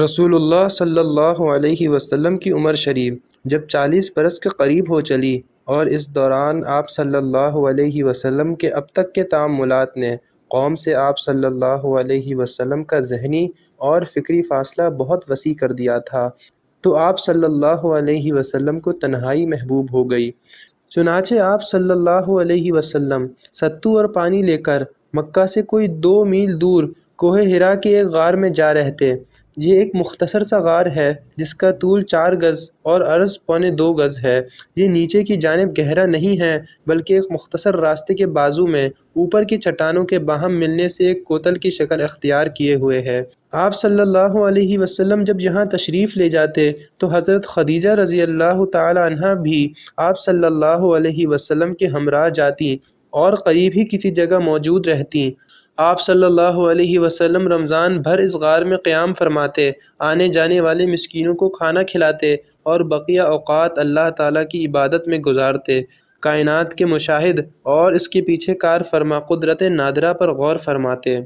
रसूलुल्लाह सल्लल्लाहु अलैहि वसल्लम की उम्र शरीफ जब चालीस बरस के करीब हो चली और इस दौरान आप सल्लल्लाहु अलैहि वसल्लम के अब तक के तामुलात ने कौम से आप सल्लल्लाहु अलैहि वसल्लम का जहनी और फ़िक्री फ़ासला बहुत वसी कर दिया था तो आप सल्लल्लाहु अलैहि वसल्लम को तन्हाई महबूब हो गई चुनाचे आप सल्लल्लाहु अलैहि वसल्लम सत्तू और पानी लेकर मक्का से कोई दो मील दूर कोहे हिरा की एक गार में जा रहते ये एक मुख्तसर सा गार है जिसका तूल चार गज़ और अर्ज़ पौने दो गज़ है ये नीचे की जानब गहरा नहीं है बल्कि एक मुख्तसर रास्ते के बाजू में ऊपर की चट्टानों के बाहम मिलने से एक कोतल की शक्ल अख्तियार किए हुए है आप सल्लल्लाहु अलैहि वसल्लम जब यहाँ तशरीफ़ ले जाते तो हज़रत खदीजा रज़ी अल्लाह तहा भी आप सल्लल्लाहु अलैहि वसल्लम के हमरा जाती और करीब ही किसी जगह मौजूद रहती आप सल्लल्लाहु अलैहि वसल्लम रमज़ान भर इस गार में क़्याम फरमाते आने जाने वाले मस्किनों को खाना खिलाते और बकिया अवात अल्लाह ताला की इबादत में गुजारते कायनात के मुशाहिद और इसके पीछे कार फरमा कुदरत नादरा पर गौर फरमाते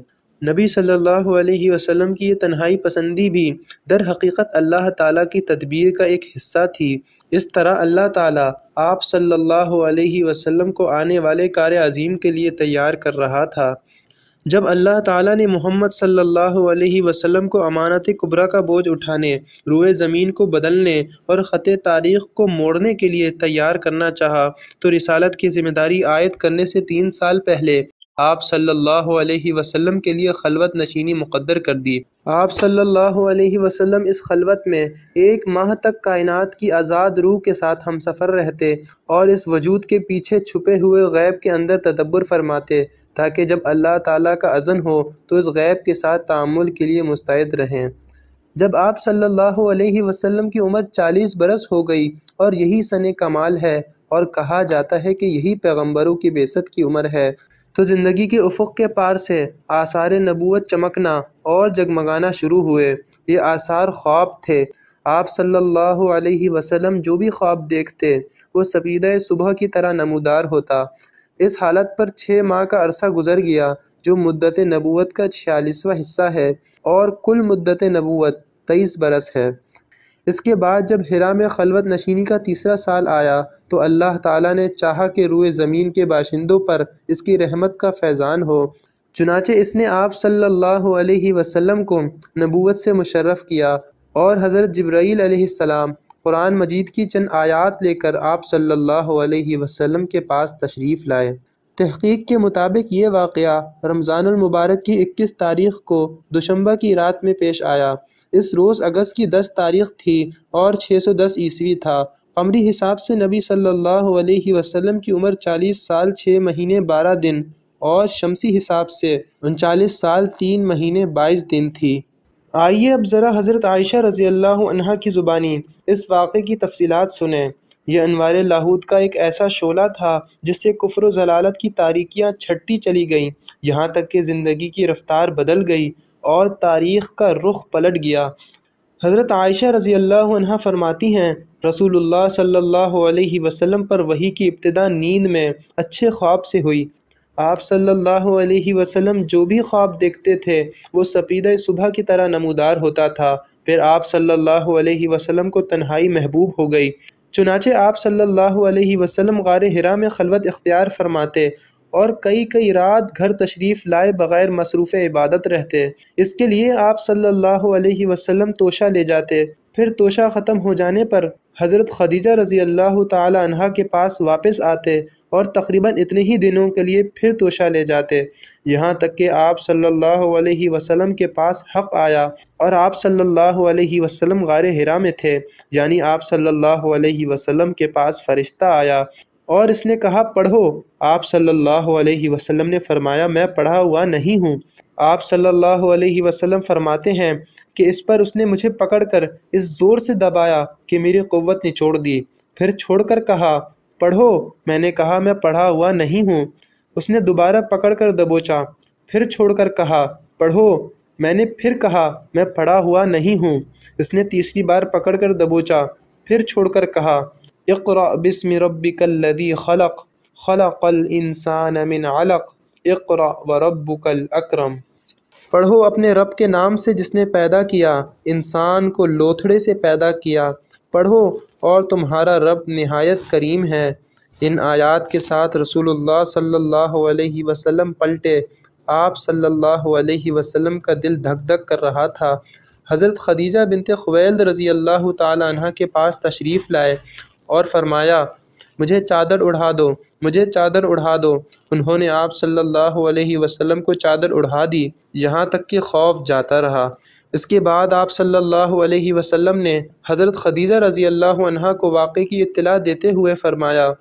नबी सल्लल्लाहु अलैहि वसल्लम की ये तन्हाई पसंदी भी दर हकीकत अल्लाह ताला की तदबीर का एक हिस्सा थी इस तरह अल्लाह ताला आप सल्लल्लाहु अलैहि वसल्लम को आने वाले कार्य अजीम के लिए तैयार कर रहा था जब अल्लाह ताला ने मोहम्मद सल्लल्लाहु अलैहि वसल्लम को अमानत कुबरा का बोझ उठाने रुए ज़मीन को बदलने और ख़त तारीख़ को मोड़ने के लिए तैयार करना चाहा तो रिसालत की ज़िम्मेदारी आयद करने से तीन साल पहले आप सल्लल्लाहु अलैहि वसल्लम के लिए खलवत नशीनी मुकद्दर कर दी आप सल्लल्लाहु अलैहि वसल्लम इस खलवत में एक माह तक कायनात की आज़ाद रूह के साथ हम सफ़र रहते और इस वजूद के पीछे छुपे हुए गैब के अंदर तदब्बर फरमाते ताकि जब अल्लाह ताला का अज़न हो तो इस गैब के साथ तामुल के लिए मुस्तैद रहें जब आप सल्लल्लाहु अलैहि वसल्लम की उम्र 40 बरस हो गई और यही सन कमाल है और कहा जाता है कि यही पैगंबरों की बेसत की उम्र है तो ज़िंदगी के उफ़ के पार से आसार नबूत चमकना और जगमगाना शुरू हुए ये आसार ख्वाब थे आप सल्लल्लाहु अलैहि वसल्लम जो भी ख्वाब देखते वो सपीद सुबह की तरह नमूदार होता इस हालत पर छः माह का अरसा गुजर गया जो मुद्दत नबूत का छियालीसवा हिस्सा है और कुल मुद्दत नबूत तेईस बरस है इसके बाद जब हिरा में खलवत नशीनी का तीसरा साल आया तो अल्लाह ताला ने चाहा कि रुए ज़मीन के बाशिंदों पर इसकी रहमत का फैज़ान हो चुनाचे इसने आप सल्लल्लाहु अलैहि वसल्लम को नबूवत से मुशर्रफ़ किया और हज़रत जब्राईल अलैहिस्सलाम कुरान मजीद की चंद आयात लेकर आप सल्लल्लाहु अलैहि वसल्लम के पास तशरीफ़ लाए तहकीक के मुताबिक ये वाक़ रमज़ानमबारक की इक्कीस तारीख को दुशंबा की रात में पेश आया इस रोज़ अगस्त की दस तारीख थी और छः सौ दस ईस्वी था कमरी हिसाब से नबी सल्लल्लाहु अलैहि वसल्लम की उम्र चालीस साल छः महीने बारह दिन और शमसी हिसाब से उनचालीस साल तीन महीने बाईस दिन थी आइए अब ज़रा हज़रत आयशा रज़ी अल्लाह की ज़ुबानी इस वाक़े की तफसीलात सुने यह अनवार लाहूद का एक ऐसा शोला था जिससे कुफर जलालत की तारीकियाँ छटती चली गईं यहाँ तक कि ज़िंदगी की रफ्तार बदल गई और तारीख़ का रुख पलट गया हज़रत आयशा रज़ी अल्लाह फ़रमाती हैं रसूलुल्लाह सल्लल्लाहु अलैहि वसल्लम पर वही की इब्तदा नींद में अच्छे ख्वाब से हुई आप सल्लल्लाहु अलैहि वसल्लम जो भी ख्वाब देखते थे वो सपीदा सुबह की तरह नमूदार होता था फिर आप सल्लल्लाहु अलैहि वसल्लम को तन्हाई महबूब हो गई चुनाचे आप सल्लल्लाहु अलैहि वसल्लम गार हिरा में खलवत इख्तियार फरमाते और कई कई रात घर तशरीफ़ लाए बग़ैर मसरूफ़ इबादत रहते इसके लिए आप सल्लल्लाहु अलैहि वसल्लम तोशा ले जाते फिर तोशा ख़त्म हो जाने पर हज़रत खदीजा रज़ी अल्लाह तहा के पास वापस आते और तकरीबन इतने ही दिनों के लिए फिर तोशा ले जाते यहाँ तक कि आप सल्लल्लाहु अलैहि वसल्लम के पास हक़ आया और आप सल्लल्लाहु अलैहि वसल्लम गार हिरा में थे यानी आप सल्लल्लाहु अलैहि वसल्लम के पास फ़रिश्ता आया और इसने कहा पढ़ो आप सल्लल्लाहु अलैहि वसल्लम ने फरमाया मैं पढ़ा हुआ नहीं हूँ आप सल्लल्लाहु अलैहि वसल्लम फरमाते हैं कि इस पर उसने मुझे पकड़कर इस ज़ोर से दबाया कि मेरी क़वत निचोड़ दी फिर छोड़कर कहा पढ़ो मैंने कहा मैं पढ़ा हुआ नहीं हूँ उसने दोबारा कर दबोचा फिर कर कहा पढ़ो मैंने फिर कहा मैं पढ़ा हुआ नहीं हूँ इसने तीसरी बार कर दबोचा फिर कर कहा اقرا باسم ربك الذي خلق خلق الانسان من علق اقرا وربك الاكرم पढ़ो अपने रब के नाम से जिसने पैदा किया इंसान को लोथड़े से पैदा किया पढ़ो और तुम्हारा रब नहायत करीम है इन आयत के साथ रसूलुल्लाह सल्लल्लाहु अलैहि वसल्लम पलटे आप सल्लल्लाहु अलैहि वसल्लम का दिल धक धक कर रहा था हज़रत खदीजा बिनते खुवैल रज़ी अल्लाह तह के पास तशरीफ़ लाए और फरमाया मुझे चादर उड़ा दो मुझे चादर उड़ा दो उन्होंने आप सल्लल्लाहु अलैहि वसल्लम को चादर उड़ा दी यहाँ तक कि खौफ जाता रहा इसके बाद आप सल्लल्लाहु अलैहि वसल्लम ने हज़रत खदीजा रज़ी अल्लाह अन्हा को वाक़े की इत्तला देते हुए फ़रमाया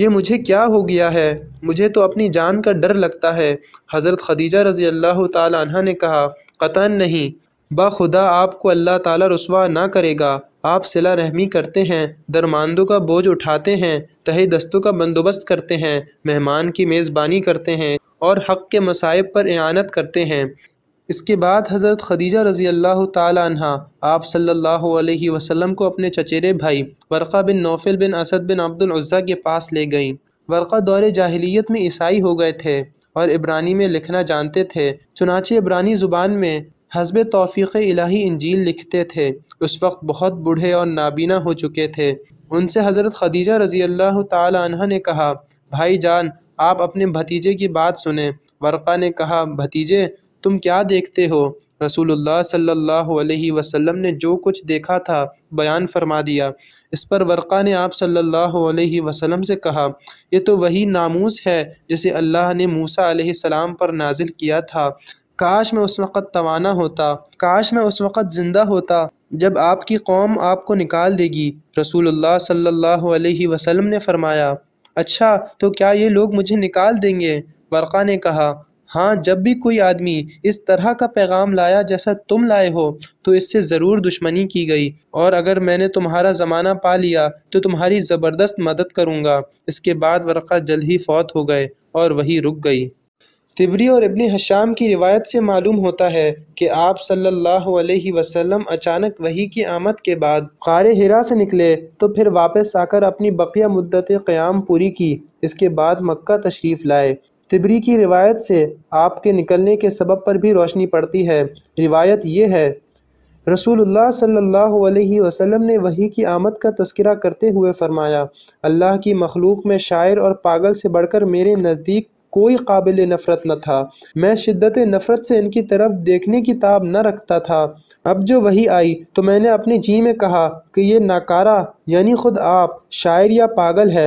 ये मुझे क्या हो गया है मुझे तो अपनी जान का डर लगता है हज़रत खदीजा रज़ी अल्लाह तह ने कहा कतन नहीं बाखुदा आपको अल्लाह ताला रसवा ना करेगा आप सिला रहमी करते हैं दरमानदों का बोझ उठाते हैं तहे दस्तों का बंदोबस्त करते हैं मेहमान की मेज़बानी करते हैं और हक़ के मसाइब पर इनत करते हैं इसके बाद हज़रत खदीजा रज़ी अल्लाह तह आप सल्लल्लाहु अलैहि वसल्लम को अपने चचेरे भाई वरक़ा बिन नौफिल बिन असद बिन अब्दुल्ज़ा के पास ले गई वरक़ा दौरे जाहिलियत में ईसाई हो गए थे और इब्रानी में लिखना जानते थे चुनाचे इब्रानी ज़ुबान में हसब तोफ़ी इलाही इंजील लिखते थे उस वक्त बहुत बूढ़े और नाबीना हो चुके थे उनसे हज़रत खदीजा रज़ी अल्लाह तह ने कहा भाई जान आप अपने भतीजे की बात सुने वरक़ा ने कहा भतीजे तुम क्या देखते हो रसूलुल्लाह सल्लल्लाहु अलैहि वसल्लम ने जो कुछ देखा था बयान फरमा दिया इस पर वर्क़ा ने आप सल्लल्लाहु अलैहि वसल्लम से कहा यह तो वही नामूस है जिसे अल्लाह ने मूसा सलाम पर नाजिल किया था काश मैं उस वक़्त तवाना होता काश मैं उस वक़्त ज़िंदा होता जब आपकी कौम आपको निकाल देगी रसूलुल्लाह सल्लल्लाहु अलैहि वसल्लम ने फरमाया अच्छा तो क्या ये लोग मुझे निकाल देंगे वर्क़ा ने कहा हाँ जब भी कोई आदमी इस तरह का पैगाम लाया जैसा तुम लाए हो तो इससे ज़रूर दुश्मनी की गई और अगर मैंने तुम्हारा ज़माना पा लिया तो तुम्हारी ज़बरदस्त मदद करूँगा इसके बाद वर्क़ा जल्द ही फौत हो गए और वही रुक गई तिबरी और इब्ने हशाम की रिवायत से मालूम होता है कि आप सल्लल्लाहु अलैहि वसल्लम अचानक वही की आमद के बाद कार हिरा से निकले तो फिर वापस आकर अपनी बकिया मुद्दत क़्याम पूरी की इसके बाद मक्का तशरीफ़ लाए तिबरी की रिवायत से आपके निकलने के सबब पर भी रोशनी पड़ती है रिवायत ये है रसूलुल्लाह सल्लल्लाहु अलैहि वसल्लम ने वही की आमद का तस्करा करते हुए फ़रमाया अल्लाह की मखलूक में शायर और पागल से बढ़कर मेरे नज़दीक कोई काबिल नफ़रत न था मैं शिद्दत नफ़रत से इनकी तरफ देखने की ताब न रखता था अब जो वही आई तो मैंने अपने जी में कहा कि ये नाकारा यानी ख़ुद आप शायर या पागल है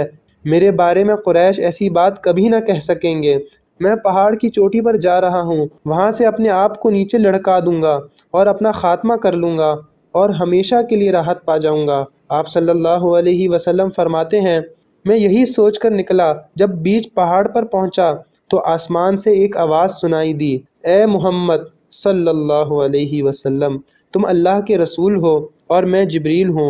मेरे बारे में क्रैश ऐसी बात कभी ना कह सकेंगे मैं पहाड़ की चोटी पर जा रहा हूँ वहाँ से अपने आप को नीचे लड़का दूंगा और अपना खात्मा कर लूँगा और हमेशा के लिए राहत पा जाऊँगा आप सल्लल्लाहु अलैहि वसल्लम फरमाते हैं मैं यही सोचकर निकला जब बीच पहाड़ पर पहुंचा तो आसमान से एक आवाज़ सुनाई दी ए मोहम्मद सल्लल्लाहु अलैहि वसल्लम तुम अल्लाह के रसूल हो और मैं जबरील हूँ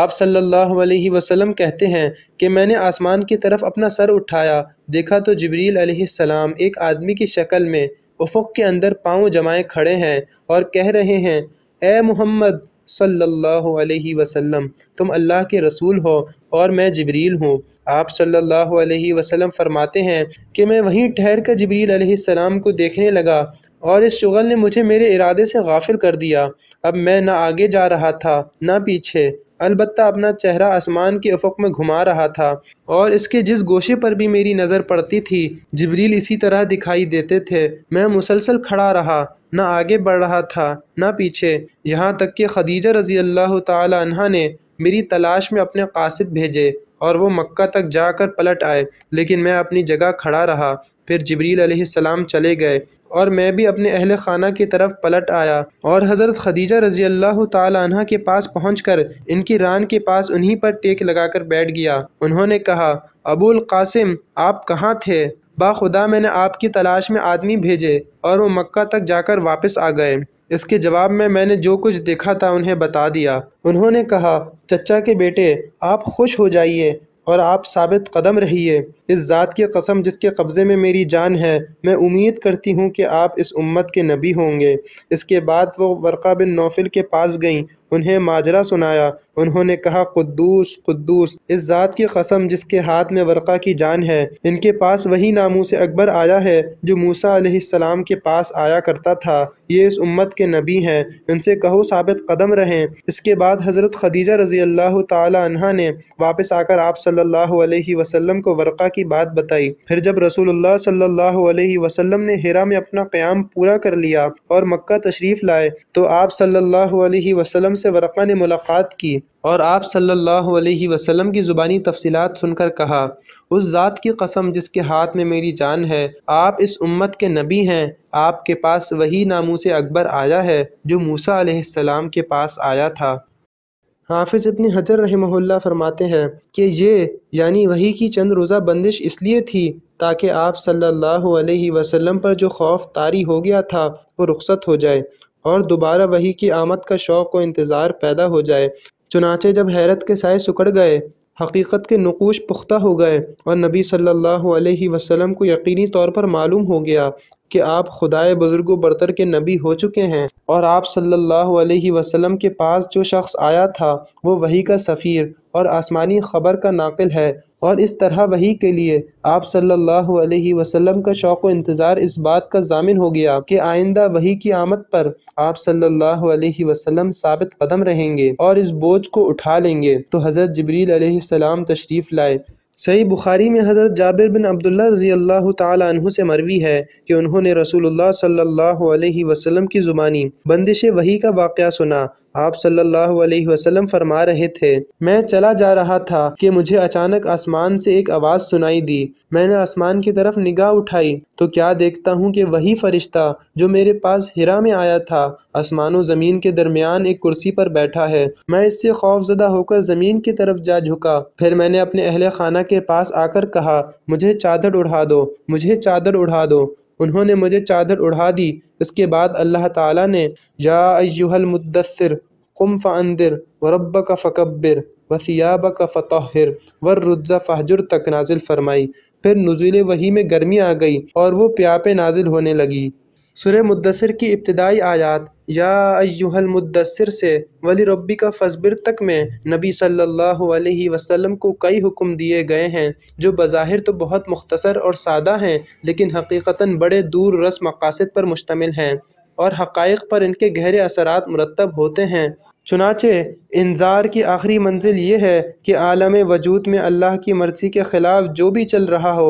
आप सल्लल्लाहु अलैहि वसल्लम कहते हैं कि मैंने आसमान की तरफ अपना सर उठाया देखा तो जबरील अलैहिस्सलाम एक आदमी की शक्ल में उफुक के अंदर पाँव जमाए खड़े हैं और कह रहे हैं ए मोहम्मद सल्लल्लाहु अलैहि वसल्लम तुम अल्लाह के रसूल हो और मैं जबरील हूँ आप सल्लल्लाहु अलैहि वसल्लम फरमाते हैं कि मैं वहीं ठहर कर जबरील अलैहिस्सलाम को देखने लगा और इस शुगल ने मुझे मेरे इरादे से गाफिल कर दिया अब मैं ना आगे जा रहा था ना पीछे अलबत् अपना चेहरा आसमान के अफक में घुमा रहा था और इसके जिस गोशे पर भी मेरी नज़र पड़ती थी जबरील इसी तरह दिखाई देते थे मैं मुसलसल खड़ा रहा न आगे बढ़ रहा था न पीछे यहाँ तक कि खदीजा रजी अल्लाह तह ने मेरी तलाश में अपने कासिद भेजे और वो मक्का तक जाकर पलट आए लेकिन मैं अपनी जगह खड़ा रहा फिर जबरील सलाम चले गए और मैं भी अपने अहल खाना की तरफ पलट आया और हज़रत खदीजा रजी अल्लाह तह के पास पहुँच कर इनकी रान के पास उन्हीं पर टेक लगाकर बैठ गया उन्होंने कहा अबुल कासिम आप कहाँ थे बाखुदा मैंने आपकी तलाश में आदमी भेजे और वो मक्का तक जाकर वापस आ गए इसके जवाब में मैंने जो कुछ देखा था उन्हें बता दिया उन्होंने कहा चचा के बेटे आप खुश हो जाइए और आप साबित कदम रहिए इस ज़ात की कसम जिसके कब्ज़े में मेरी जान है मैं उम्मीद करती हूँ कि आप इस उम्मत के नबी होंगे इसके बाद वो वर्का बिन नौफिल के पास गईं उन्हें माजरा सुनाया उन्होंने कहा कुद्दूस कुद्दूस इस ज़ात की कसम जिसके हाथ में वर्का की जान है इनके पास वही नामूस अकबर आया है जो मूसा सलाम के पास आया करता था ये इस उम्मत के नबी हैं इनसे कहो साबित कदम रहें इसके बाद हज़रत खदीजा रज़ी अल्लाह तहा ने वापस आकर आप सल्लल्लाहु अलैहि वसल्लम को वर्का की बात बताई फिर जब रसूलुल्लाह सल्लल्लाहु अलैहि वसल्लम ने हिरा में अपना क़्याम पूरा कर लिया और मक्का तशरीफ़ लाए तो आप सल्लल्लाहु अलैहि वसल्लम से वरक़ा ने मुलाकात की और आप सल्लल्लाहु अलैहि वसल्लम की ज़ुबानी तफसीलात सुनकर कहा उस ज़ात की कसम जिसके हाथ में मेरी जान है आप इस उम्मत के नबी हैं आपके पास वही नामूस अकबर आया है जो मूसा अलैहिस्सलाम के पास आया था हाफिज़ इबन हजर रहमहुल्ला फरमाते हैं कि ये यानी वही की चंद रोज़ा बंदिश इसलिए थी ताकि आप सल्लल्लाहु अलैहि वसल्लम पर जो खौफ तारी हो गया था वो रुखसत हो जाए और दोबारा वही की आमद का शौक़ व इंतज़ार पैदा हो जाए चुनाचे जब हैरत के साय सुकड़ गए हकीकत के नकूश पुख्ता हो गए और नबी सल्लल्लाहु अलैहि वसल्लम को यकीनी तौर पर मालूम हो गया कि आप खुदाए बुज़ुर्ग बरतर के नबी हो चुके हैं और आप सल्लल्लाहु अलैहि वसल्लम के पास जो शख्स आया था वो वही का सफ़ीर और आसमानी ख़बर का नाकिल है और इस तरह वही के लिए आप सल्लल्लाहु अलैहि वसल्लम का शौक़ इंतज़ार इस बात का जामिन हो गया कि आइंदा वही की आमद पर आप सल्लल्लाहु अलैहि वसल्लम साबित कदम रहेंगे और इस बोझ को उठा लेंगे तो हज़रत जबरील सलाम तशरीफ़ लाए सही बुखारी में हज़रत जाबिर बिन अब्दुल्ला रज़ी अल्लाह तु से मरवी है कि उन्होंने रसूलुल्लाह सल्लल्लाहु अलैहि वसल्लम की ज़ुबानी बंदिश वही का वाक़ सुना आप सल्लल्लाहु अलैहि वसल्लम फरमा रहे थे मैं चला जा रहा था कि मुझे अचानक आसमान से एक आवाज़ सुनाई दी मैंने आसमान की तरफ निगाह उठाई तो क्या देखता हूँ कि वही फरिश्ता जो मेरे पास हिरा में आया था आसमान और ज़मीन के दरमियान एक कुर्सी पर बैठा है मैं इससे खौफजदा होकर ज़मीन की तरफ जा झुका फिर मैंने अपने अहल खाना के पास आकर कहा मुझे चादर उड़ा दो मुझे चादर उड़ा दो उन्होंने मुझे चादर उड़ा दी इसके बाद अल्लाह ताला ने या अयुहल मुद्दसर कुम फ़ंदिर वरब का फ़कबिर व सियाब का फतहिर व फहजुर तक नाजिल फरमाई फिर नजुल वही में गर्मी आ गई और वो प्यापे नाजिल होने लगी सुर मुद्दसर की इब्तदाई आयात या मुद्दसर से वली रब्बी का फसबिर तक में नबी सल्लल्लाहु अलैहि वसल्लम को कई हुक्म दिए गए हैं जो बज़ाहिर तो बहुत मुख्तसर और सादा हैं लेकिन हकीकता बड़े दूर रस मकासद पर मुश्तमिल हैं और हक़ पर इनके गहरे असरात मुरतब होते हैं चुनाचे इंजार की आखिरी मंजिल ये है कि आलम वजूद में अल्लाह की मर्ज़ी के ख़िलाफ़ जो भी चल रहा हो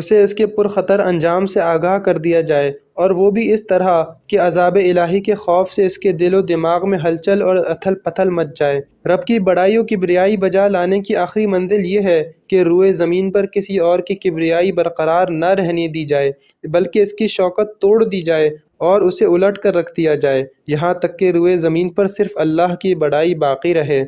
उसे इसके पुरख़तर अंजाम से आगाह कर दिया जाए और वो भी इस तरह कि अजाब इलाही के खौफ से इसके दिलो दिमाग में हलचल और अथल पथल मच जाए रब की बड़ाई और किबरियाई बजा लाने की आखिरी मंजिल ये है कि रुए ज़मीन पर किसी और की किबरियाई बरकरार न रहने दी जाए बल्कि इसकी शौकत तोड़ दी जाए और उसे उलट कर रख दिया जाए यहाँ तक के रुए ज़मीन पर सिर्फ अल्लाह की बड़ाई बाकी रहे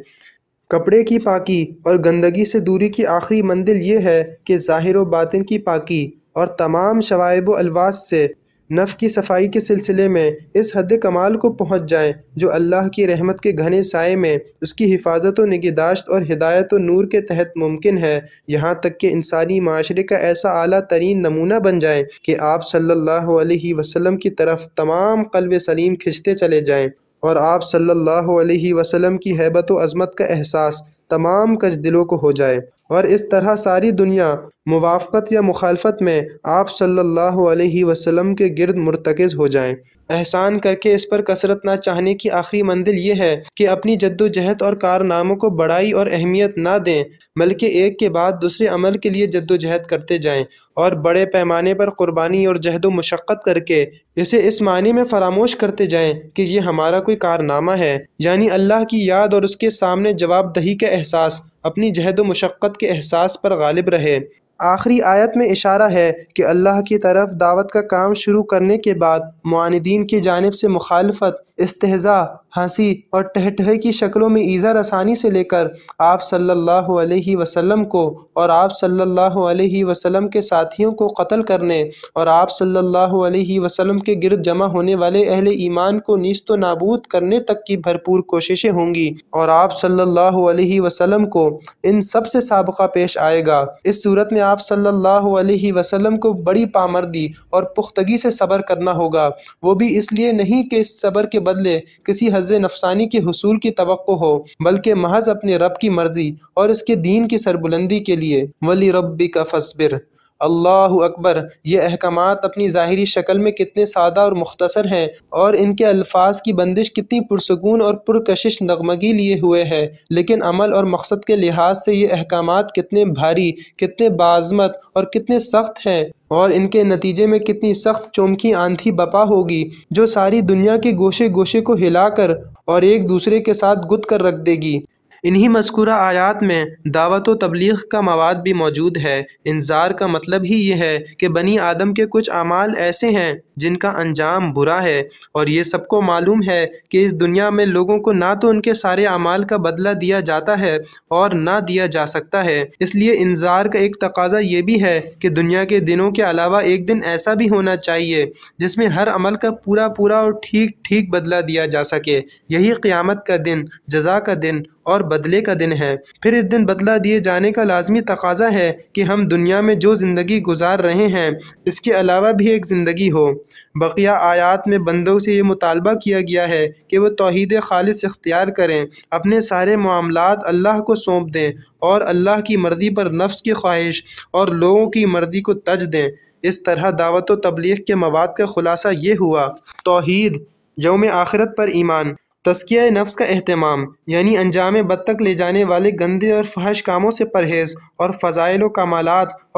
कपड़े की पाकी और गंदगी से दूरी की आखिरी मंजिल ये है कि ज़ाहिर बातिन की पाकी और तमाम शवाब अलवास से नफ़ की सफाई के सिलसिले में इस हद कमाल को पहुँच जाएँ जो अल्लाह की रहमत के घने साय में उसकी हिफाजत व निगहदाश्त और हिदायत व नूर के तहत मुमकिन है यहाँ तक कि इंसानी माशरे का ऐसा अली तरीन नमूना बन जाए कि आप सल्लल्लाहु अलैहि वसल्लम की तरफ तमाम कल्ब सलीम खिंचते चले जाएँ और आप सल्लल्लाहु अलैहि वसल्लम की हैबत व अज़मत का एहसास तमाम कच दिलों को हो जाए और इस तरह सारी दुनिया मुवाफ़त या मुखालफत में आप सल्लल्लाहु अलैहि वसल्लम के गिर्द मुरतकज़ हो जाए एहसान करके इस पर कसरत ना चाहने की आखिरी मंजिल ये है कि अपनी जद्दोजहद और कारनामों को बड़ाई और अहमियत ना दें बल्कि एक के बाद दूसरे अमल के लिए जद्दोजहद करते जाएं और बड़े पैमाने पर क़ुरबानी और जहद मशक्क़त करके इसे इस मानी में फरामोश करते जाएं कि ये हमारा कोई कारनामा है यानी अल्लाह की याद और उसके सामने जवाबदही का एहसास अपनी जहद मशक्क़त के एहसास पर गालिब रहे आखिरी आयत में इशारा है कि अल्लाह की तरफ दावत का काम शुरू करने के बाद मानदीन की जानब से मुखालफत इस्तेजा हंसी और टहटहे की शक्लों में ईज़ा रसानी से लेकर आप सल्लल्लाहु अलैहि वसल्लम को और आप सल्लल्लाहु अलैहि वसल्लम के साथियों को कत्ल करने और आप सल्लल्लाहु अलैहि वसल्लम के गिरद जमा होने वाले अहल ईमान को नीस्त नाबूद करने तक की भरपूर कोशिशें होंगी और आप सल्लल्लाहु अलैहि वसल्लम को इन सब से सबका पेश आएगा इस सूरत में आप सल्लल्लाहु अलैहि वसल्लम को बड़ी पामर्दी और पुख्तगी से सबर करना होगा वो भी इसलिए नहीं कि सबर के बदले किसी हज नफसानी के हसूल की तो हो बल्कि महज अपने रब की मर्जी और इसके दीन की सरबुलंदी के लिए वली रब्बी का फसबिर अल्लाह अकबर ये अहकाम अपनी ज़ाहरी शक्ल में कितने सादा और मुख्तसर हैं और इनके अल्फाज की बंदिश कितनी पुरसकून और पुरकशिश नगमगी लिए हुए है लेकिन अमल और मकसद के लिहाज से ये अहकाम कितने भारी कितने बाजमत और कितने सख्त हैं और इनके नतीजे में कितनी सख्त चौमकी आंधी बपा होगी जो सारी दुनिया के गोशे गोशे को हिलाकर और एक दूसरे के साथ गुद कर रख देगी इन्हीं मस्कुरा आयात में दावत तबलीग का मवाद भी मौजूद है इंजार का मतलब ही यह है कि बनी आदम के कुछ अमाल ऐसे हैं जिनका अंजाम बुरा है और ये सबको मालूम है कि इस दुनिया में लोगों को ना तो उनके सारे अमाल का बदला दिया जाता है और ना दिया जा सकता है इसलिए इंजार का एक तकाजा ये भी है कि दुनिया के दिनों के अलावा एक दिन ऐसा भी होना चाहिए जिसमें हर अमल का पूरा पूरा और ठीक ठीक बदला दिया जा सके यही क़्यामत का दिन जजा का दिन और बदले का दिन है फिर इस दिन बदला दिए जाने का लाजमी तकाजा है कि हम दुनिया में जो ज़िंदगी गुजार रहे हैं इसके अलावा भी एक ज़िंदगी हो बकिया आयात में बंदों से ये मुतालबा किया गया है कि वह तोहद खालिश इख्तियार करें अपने सारे मामला अल्लाह को सौंप दें और अल्लाह की मर्ज़ी पर नफ्स की ख्वाहिश और लोगों की मर्ज़ी को तज दें इस तरह दावत व तबलीग के मवाद का ख़ुलासा ये हुआ तोहद योम आखिरत पर ईमान तस्किया नफ्स का अहतमाम यानी अंजाम बद तक ले जाने वाले गंदे और फहश कामों से परहेज़ और फ़ज़ाइल कमाल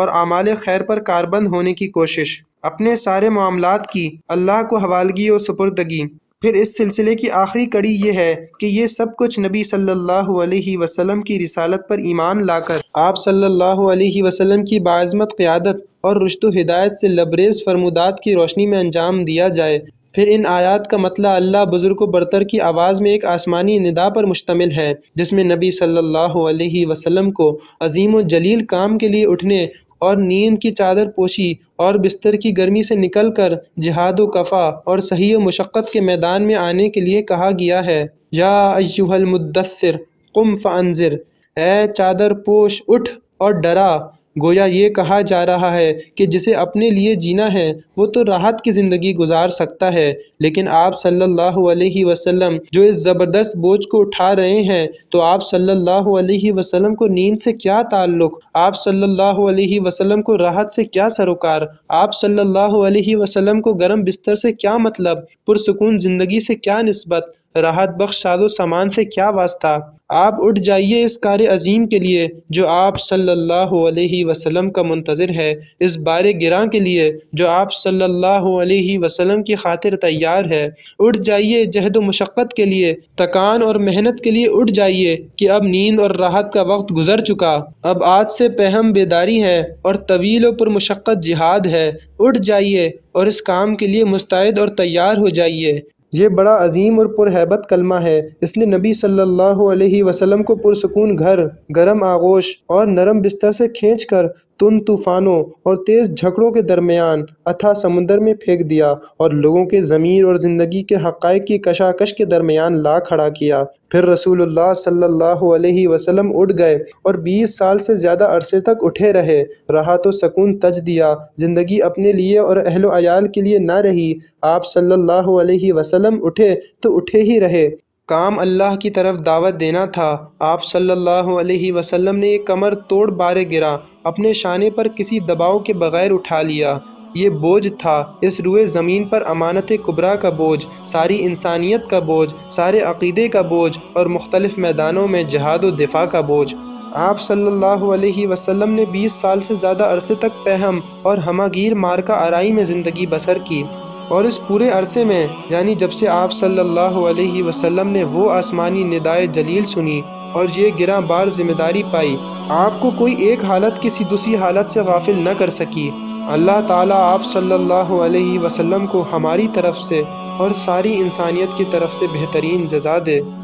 और आमाल खैर पर कारबंद होने की कोशिश अपने सारे मामलों की अल्लाह को हवालगी और सुपुरदगी फिर इस सिलसिले की आखिरी कड़ी यह है कि ये सब कुछ नबी सल्लल्लाहु अलैहि वसल्लम की रिसालत पर ईमान लाकर आप सल्लल्लाहु अलैहि वसल्लम की बाज़मत क़्यादत और रुश्त हिदायत से लबरेज फरमुदात की रोशनी में अंजाम दिया जाए फिर इन आयात का मतला अल्लाह बुज़ुर्ग बरतर की आवाज़ में एक आसमानी निदा पर मुश्तमिल है जिसमें नबी सल्लल्लाहु अलैहि वसल्लम को अजीम जलील काम के लिए उठने और नींद की चादर पोशी और बिस्तर की गर्मी से निकल कर जिहाद कफ़ा और सही मशक्क़त के मैदान में आने के लिए कहा गया है या अयुहल मुद्दसर कुम फ़ानज़िर ए चादर पोश उठ और डरा गोया ये कहा जा रहा है कि जिसे अपने लिए जीना है वो तो राहत की ज़िंदगी गुजार सकता है लेकिन आप सल्लल्लाहु अलैहि वसल्लम जो इस ज़बरदस्त बोझ को उठा रहे हैं तो आप सल्लल्लाहु अलैहि वसल्लम को नींद से क्या ताल्लुक़ आप सल्लल्लाहु अलैहि वसल्लम को राहत से क्या सरोकार आप सल्लल्लाहु अलैहि वसल्लम को गर्म बिस्तर से क्या मतलब पुरसकून ज़िंदगी से क्या नस्बत राहत बख्श साजो सामान से क्या वास्ता आप उठ जाइए इस कार्य अजीम के लिए जो आप सल्लल्लाहु अलैहि वसल्लम का मुंतज़र है इस बार गिरा के लिए जो आप सल्लल्लाहु अलैहि वसल्लम की खातिर तैयार है उठ जाइए जहद व मशक्क़त के लिए तकान और मेहनत के लिए उठ जाइए कि अब नींद और राहत का वक्त गुजर चुका अब आज से पहम बेदारी है और तवील पर मशक्क़त जिहाद है उठ जाइए और इस काम के लिए मुस्तैद और तैयार हो जाइए ये बड़ा अजीम और पुरहैबत कलमा है इसने नबी सल्लल्लाहु अलैहि वसल्लम को पुरसकून घर गरम आगोश और नरम बिस्तर से खींच कर तुन तूफानों और तेज़ झगड़ों के दरमियान अथा समुंदर में फेंक दिया और लोगों के ज़मीर और ज़िंदगी के हक़ की कशाकश के दरमियान ला खड़ा किया फिर रसूलुल्लाह सल्लल्लाहु अलैहि वसल्लम उठ गए और 20 साल से ज़्यादा अरसे तक उठे रहे रहा तो सकून तज दिया ज़िंदगी अपने लिए और अहल आयाल के लिए ना रही आप सल्लल्लाहु अलैहि वसल्लम उठे तो उठे ही रहे काम अल्लाह की तरफ दावत देना था आप सल्लल्लाहु अलैहि वसल्लम ने एक कमर तोड़ बारे गिरा अपने शाने पर किसी दबाव के बगैर उठा लिया ये बोझ था इस रुए ज़मीन पर अमानत कुबरा का बोझ सारी इंसानियत का बोझ सारे अकीदे का बोझ और मुख्तलिफ़ मैदानों में जहाद व दिफा का बोझ आप सल्लल्लाहु अलैहि वसल्लम ने 20 साल से ज़्यादा अरसे तक पहम और हमागीर का आरई में ज़िंदगी बसर की और इस पूरे अरसे में यानी जब से आप सल्लल्लाहु अलैहि वसल्लम ने वो आसमानी निदाय जलील सुनी और ये गिरा बार जिम्मेदारी पाई आपको कोई एक हालत किसी दूसरी हालत से गाफिल न कर सकी अल्लाह ताला आप सल्लल्लाहु अलैहि वसल्लम को हमारी तरफ से और सारी इंसानियत की तरफ से बेहतरीन जजा दे